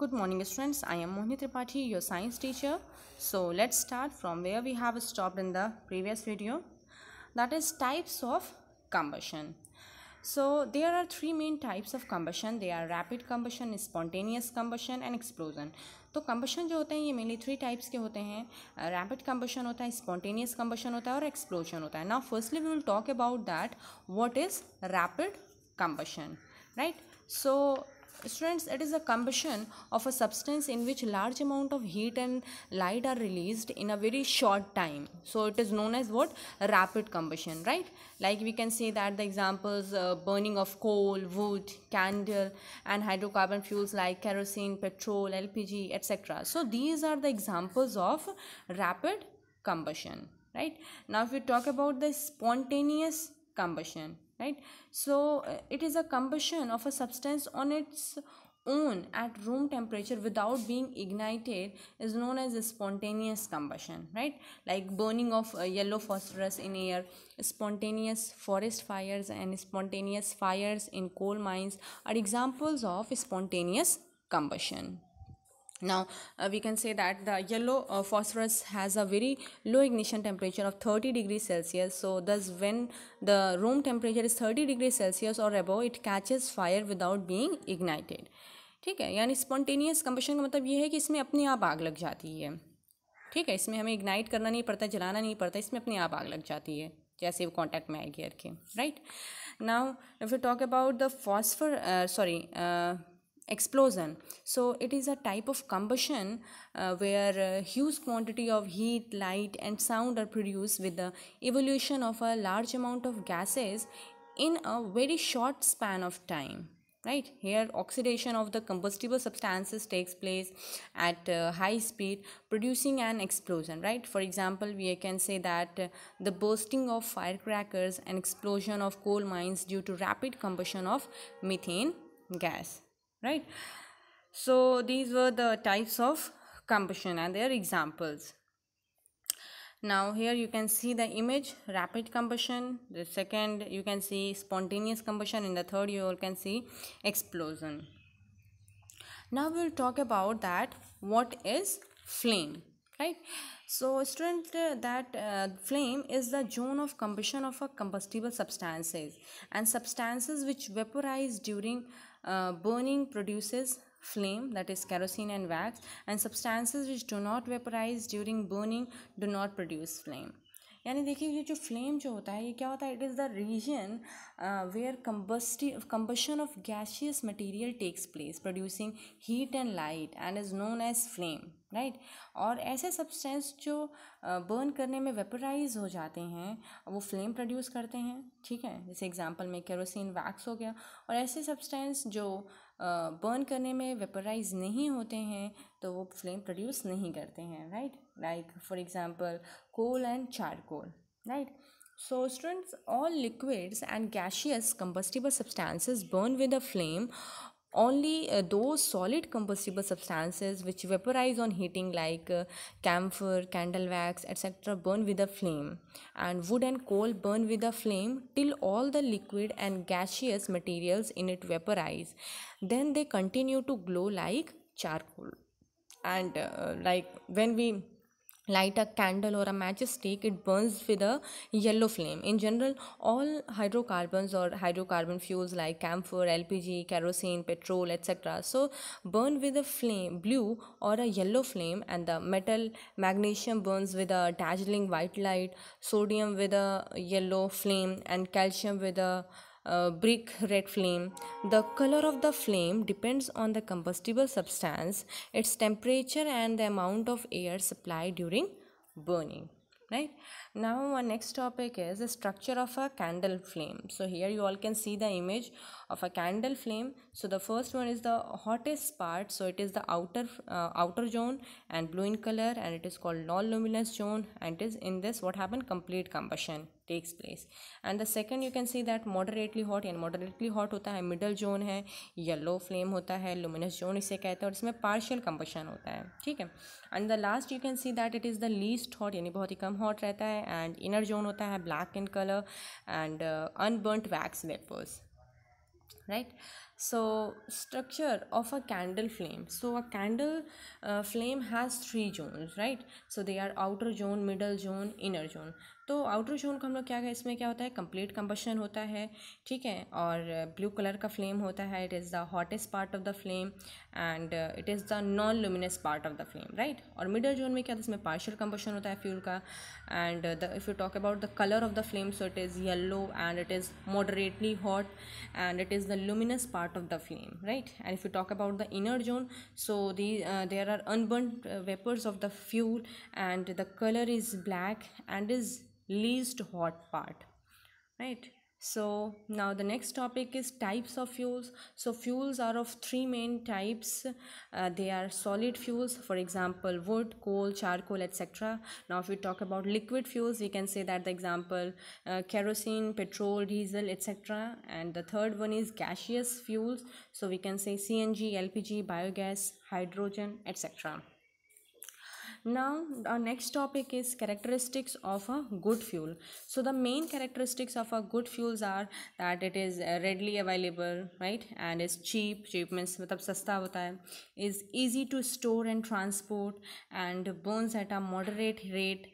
Good morning students I am Mohini Tripathi your science teacher so let's start from where we have stop in the previous video that is types of combustion so there are three main types of combustion they are rapid combustion spontaneous combustion and explosion तो कंबशन जो होते हैं ये mainly three types के होते हैं rapid uh, combustion होता है स्पॉन्टेनियस कंबशन होता है और एक्सप्लोजन होता है now firstly we will talk about that what is rapid combustion right so Students, it is a combustion of a substance in which large amount of heat and light are released in a very short time. So it is known as what? Rapid combustion, right? Like we can say that the examples uh, burning of coal, wood, candle and hydrocarbon fuels like kerosene, petrol, LPG, etc. So these are the examples of rapid combustion, right? Now if we talk about the spontaneous combustion right so uh, it is a combustion of a substance on its own at room temperature without being ignited is known as spontaneous combustion right like burning of uh, yellow phosphorus in air spontaneous forest fires and spontaneous fires in coal mines are examples of spontaneous combustion Now uh, we can say that the yellow uh, phosphorus has a very low ignition temperature of 30 degrees Celsius. So thus when the room temperature is 30 degrees Celsius or above it catches fire without being ignited. ठीक है यानी spontaneous combustion का मतलब ये है कि इसमें अपने आप आग लग जाती है ठीक है इसमें हमें इग्नाइट करना नहीं पड़ता जलाना नहीं पड़ता इसमें अपने आप आग लग जाती है जैसे वो कॉन्टैक्ट में आएगी अर के right now if you talk about the phosphor sorry explosion so it is a type of combustion uh, where a uh, huge quantity of heat light and sound are produced with the evolution of a large amount of gases in a very short span of time right here oxidation of the combustible substances takes place at uh, high speed producing an explosion right for example we can say that uh, the bursting of firecrackers and explosion of coal mines due to rapid combustion of methane gas right so these were the types of combustion and their examples now here you can see the image rapid combustion the second you can see spontaneous combustion in the third you all can see explosion now we will talk about that what is flame right so student uh, that uh, flame is the zone of combustion of a combustible substances and substances which vaporize during uh, burning produces flame that is kerosene and wax and substances which do not vaporize during burning do not produce flame यानी देखिए ये जो flame जो होता है ये क्या होता है it is the region where combusti combustion of gaseous material takes place producing heat and light and is known as flame right और ऐसे सब्सटेंस जो बर्न uh, करने में वेपराइज हो जाते हैं वो फ्लेम प्रोड्यूस करते हैं ठीक है जैसे एग्जांपल में केरोसिन वैक्स हो गया और ऐसे सब्सटेंस जो बर्न करने में वेपराइज नहीं होते हैं तो वो फ्लेम प्रोड्यूस नहीं करते हैं right like for example coal and charcoal right so students all liquids and gaseous combustible substances burn with a flame only uh, those solid combustible substances which vaporize on heating like uh, camphor candle wax etc burn with a flame and wood and coal burn with a flame till all the liquid and gaseous materials in it vaporize then they continue to glow like charcoal and uh, like when we light a candle or a matchstick it burns with a yellow flame in general all hydrocarbons or hydrocarbon fuels like camphor lpg kerosene petrol etc so burn with a flame blue or a yellow flame and the metal magnesium burns with a dazzling white light sodium with a yellow flame and calcium with a brick red flame. The color of the flame depends on the combustible substance, its temperature and the amount of air supplied during burning right now our next topic is the structure of a candle flame so here you all can see the image of a candle flame so the first one is the hottest part so it is the outer uh, outer zone and blue in color and it is called non luminous zone and it is in this what happened complete combustion takes place and the second you can see that moderately hot and moderately hot होता है middle zone है yellow flame होता है luminous zone इसे कहते हैं और इसमें पार्शियल कंपशन होता है ठीक है and the last you can see that it is the least hot यानी बहुत ही कम हॉट रहता है एंड इनर जोन होता है black in colour and unburned wax vapours right so structure of a candle flame so a candle uh, flame has three zones right so they are outer zone middle zone inner zone तो outer zone को हम लोग क्या कहें इसमें क्या होता है कंप्लीट कंबशन होता है ठीक है और ब्लू uh, कलर का फ्लेम होता है it is the hottest part of the flame and it is the non luminous part of the flame right और मिडल जोन में क्या होता है इसमें पार्शल कंबशन होता है फ्यूल का and if you talk about the colour of the flame so it is yellow and it is moderately hot and it is the luminous part part of the flame right and if you talk about the inner zone so the uh, there are unburned uh, vapors of the fuel and the color is black and is least hot part right so now the next topic is types of fuels so fuels are of three main types uh, they are solid fuels for example wood coal charcoal etc now if we talk about liquid fuels we can say that the example uh, kerosene petrol diesel etc and the third one is gaseous fuels so we can say cng lpg biogas hydrogen etc now our next topic is characteristics of a good fuel so the main characteristics of a good fuels are that it is uh, readily available right and is cheap cheap means matlab sasta hota hai is easy to store and transport and burns at a moderate rate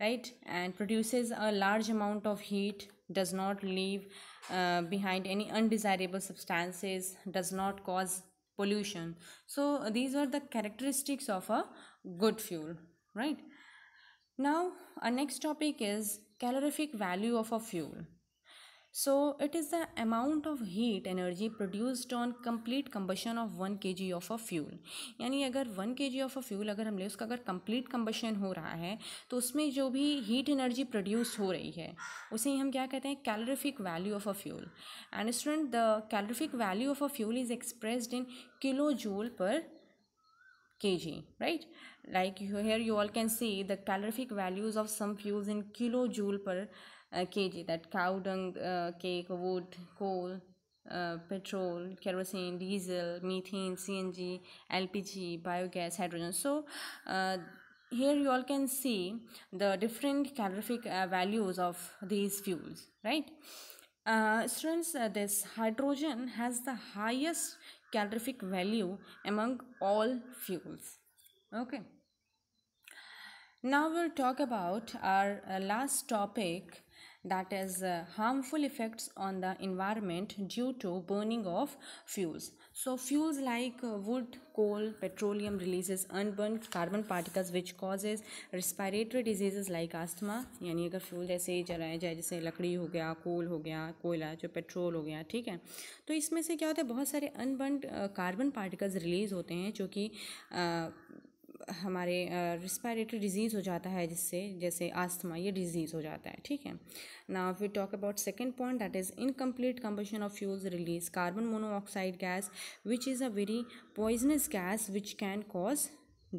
right and produces a large amount of heat does not leave uh, behind any undesirable substances does not cause pollution so these are the characteristics of a good fuel right now our next topic is calorific value of a fuel so it is the amount of heat energy produced on complete combustion of 1 kg of a fuel fuel यानी अगर one के जी of a fuel अगर हम ले उसका अगर complete combustion हो रहा है तो उसमें जो भी heat energy produced हो रही है उसे ही हम क्या कहते हैं calorific value of a fuel and student the calorific value of a fuel is expressed in kilojoule per kg right like here you all can see the calorific values of some fuels in kilojoule per uh, kg that cow dung uh, cake wood coal uh, petrol, kerosene, diesel, methane, CNG, LPG, biogas, hydrogen. So, uh, here you all can see the different calorific uh, values of these fuels, right? Uh, students, uh, this hydrogen has the highest calorific value among all fuels okay now we'll talk about our uh, last topic that is uh, harmful effects on the environment due to burning of fuels So fuels like wood, coal, petroleum releases unburned carbon particles which causes respiratory diseases like asthma यानी अगर fuel जैसे ही जलाया जाए जैसे लकड़ी हो गया कोल हो गया कोयला जो पेट्रोल हो गया ठीक है तो इसमें से क्या होता है बहुत सारे अनबर्न कार्बन पार्टिकल्स रिलीज़ होते हैं जो कि हमारे रिस्पायरेटरी डिजीज़ हो जाता है जिससे जैसे आस्थमा ये डिजीज़ हो जाता है ठीक है ना we talk about second point that is incomplete combustion of fuels release carbon monoxide gas which is a very poisonous gas which can cause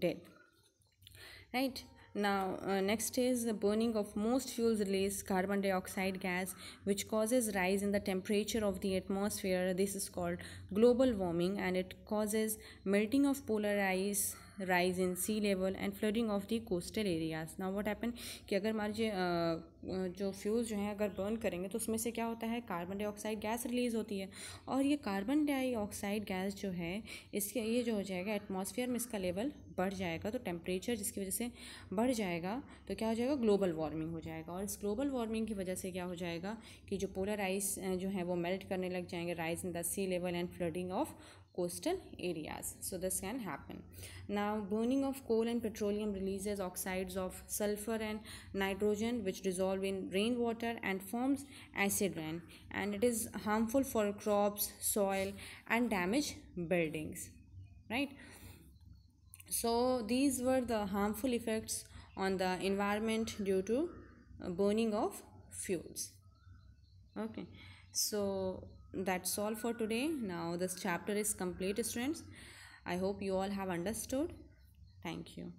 death right now uh, next is the burning of most fuels release carbon dioxide gas which causes rise in the temperature of the atmosphere this is called global warming and it causes melting of polar ice rise in sea level and flooding of the coastal areas ना what happen कि अगर हमारे लीजिए जो fuse जो है अगर burn करेंगे तो उसमें से क्या होता है कार्बन डाईऑक्साइड गैस रिलीज़ होती है और ये कार्बन डाईऑक्साइड गैस जो है इसके ये जो हो जाएगा एटमोसफियर में इसका लेवल बढ़ जाएगा तो टेम्परेचर जिसकी वजह से बढ़ जाएगा तो क्या हो जाएगा ग्लोबल वार्मिंग हो जाएगा और इस ग्लोबल वार्मिंग की वजह से क्या हो जाएगा कि जो पोलर आइस जो है वो मेल्ट करने लग जाएंगे rise in the sea level and flooding of coastal areas. So this can happen. Now burning of coal and petroleum releases oxides of sulfur and nitrogen which dissolve in rainwater and forms acid rain and it is harmful for crops, soil and damage buildings. Right. So these were the harmful effects on the environment due to uh, burning of fuels. Okay. So that's all for today now this chapter is complete students i hope you all have understood thank you